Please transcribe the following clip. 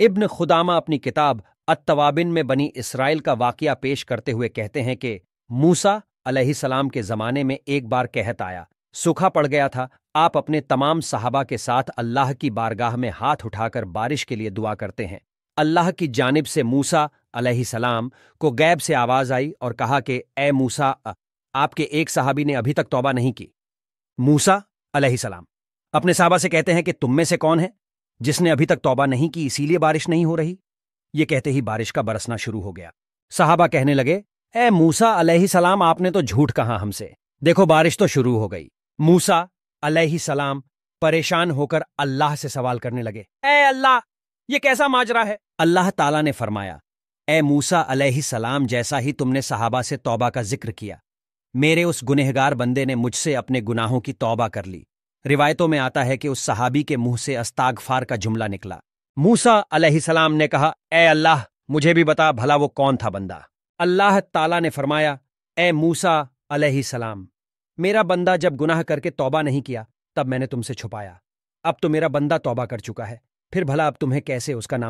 इब्न खुदामा अपनी किताब अतवाबिन में बनी इसराइल का वाकया पेश करते हुए कहते हैं कि मूसा अलैहिस्सलाम के जमाने में एक बार कहत आया सूखा पड़ गया था आप अपने तमाम साहबा के साथ अल्लाह की बारगाह में हाथ उठाकर बारिश के लिए दुआ करते हैं अल्लाह की जानिब से मूसा अलैहिस्सलाम को गैब से आवाज आई और कहा कि ए मूसा आपके एक साहबी ने अभी तक तौबा नहीं की मूसा अलैहिस्सलाम अपने साहबा से कहते हैं कि तुम में से कौन है जिसने अभी तक तौबा नहीं की इसीलिए बारिश नहीं हो रही ये कहते ही बारिश का बरसना शुरू हो गया साहबा कहने लगे ए मूसा अलही सलाम आपने तो झूठ कहा हमसे देखो बारिश तो शुरू हो गई मूसा अलही सलाम परेशान होकर अल्लाह से सवाल करने लगे ए अल्लाह ये कैसा माजरा है अल्लाह ताला ने फरमाया ए मूसा अलैहि सलाम जैसा ही तुमने साहबा से तौबा का जिक्र किया मेरे उस गुनहगार बंदे ने मुझसे अपने गुनाहों की तौबा कर ली रिवायतों में आता है कि उस सहाबी के मुंह से अस्तागफार का जुमला निकला मूसा अलैहिस्सलाम ने कहा ए अल्लाह मुझे भी बता भला वो कौन था बंदा अल्लाह ताला ने फरमाया ए मूसा अलैहिस्सलाम मेरा बंदा जब गुनाह करके तौबा नहीं किया तब मैंने तुमसे छुपाया अब तो मेरा बंदा तौबा कर चुका है फिर भला अब तुम्हें कैसे उसका नाम